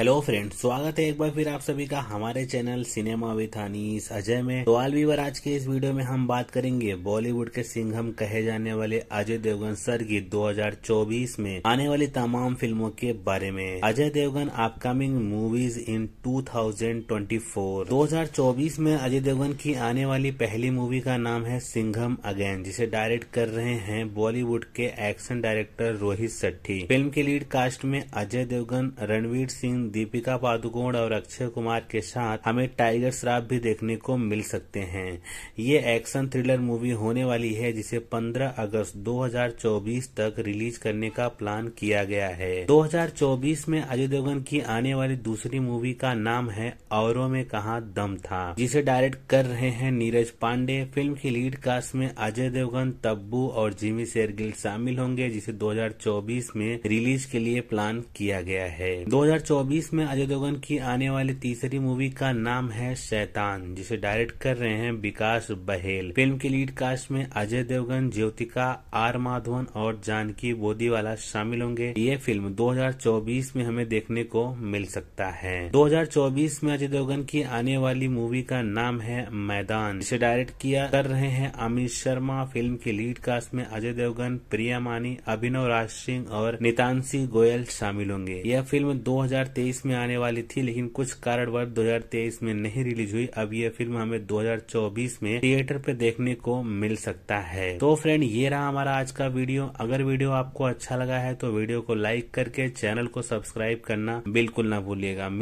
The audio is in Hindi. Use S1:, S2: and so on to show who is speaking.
S1: हेलो फ्रेंड्स स्वागत है एक बार फिर आप सभी का हमारे channel cinema with Anis Ajay में तो आलवीवर आज के इस वीडियो में हम बात करेंगे बॉलीवुड के सिंघम कहे जाने वाले अजय देवगन सर की 2024 में आने वाली तमाम फिल्मों के बारे में Ajay Devgn upcoming movies in 2024 2024 में अजय देवगन की आने वाली पहली मूवी का नाम है सिंघम अगेन जिसे डायरेक्ट कर रहे हैं बॉलीवुड के एक्शन डायरेक्टर रोहित सेट्ठी फिल्म के लीड कास्ट में अजय देवगन रणवीर सिंह दीपिका पादुकोण और अक्षय कुमार के साथ हमें टाइगर श्राफ भी देखने को मिल सकते हैं ये एक्शन थ्रिलर मूवी होने वाली है जिसे 15 अगस्त 2024 तक रिलीज करने का प्लान किया गया है 2024 में अजय देवगन की आने वाली दूसरी मूवी का नाम है औरों में कहा दम था जिसे डायरेक्ट कर रहे हैं नीरज पांडे फिल्म की लीड कास्ट में अजय देवगन तब्बू और जिमी शेरगिल शामिल होंगे जिसे 2024 में रिलीज के लिए प्लान किया गया है 2024 2020 में अजय देवगन की आने वाली तीसरी मूवी का नाम है शैतान जिसे डायरेक्ट कर रहे हैं विकास बहेल फिल्म के लीड कास्ट में अजय देवगन ज्योतिका आर माधवन और जानकी बोदीवाला शामिल होंगे ये फिल्म 2024 में हमें देखने को मिल सकता है 2024 में अजय देवगन की आने वाली मूवी का नाम है मैदान जिसे डायरेक्ट किया कर रहे हैं अमित शर्मा फिल्म के लीड कास्ट में अजय देवगन प्रिया मानी अभिनव राज सिंह और नितानसी गोयल शामिल होंगे यह फिल्म दो 2023 में आने वाली थी लेकिन कुछ कारणवश 2023 में नहीं रिलीज हुई अब ये फिल्म हमें 2024 में थिएटर पे देखने को मिल सकता है तो फ्रेंड ये रहा हमारा आज का वीडियो अगर वीडियो आपको अच्छा लगा है तो वीडियो को लाइक करके चैनल को सब्सक्राइब करना बिल्कुल ना भूलिएगा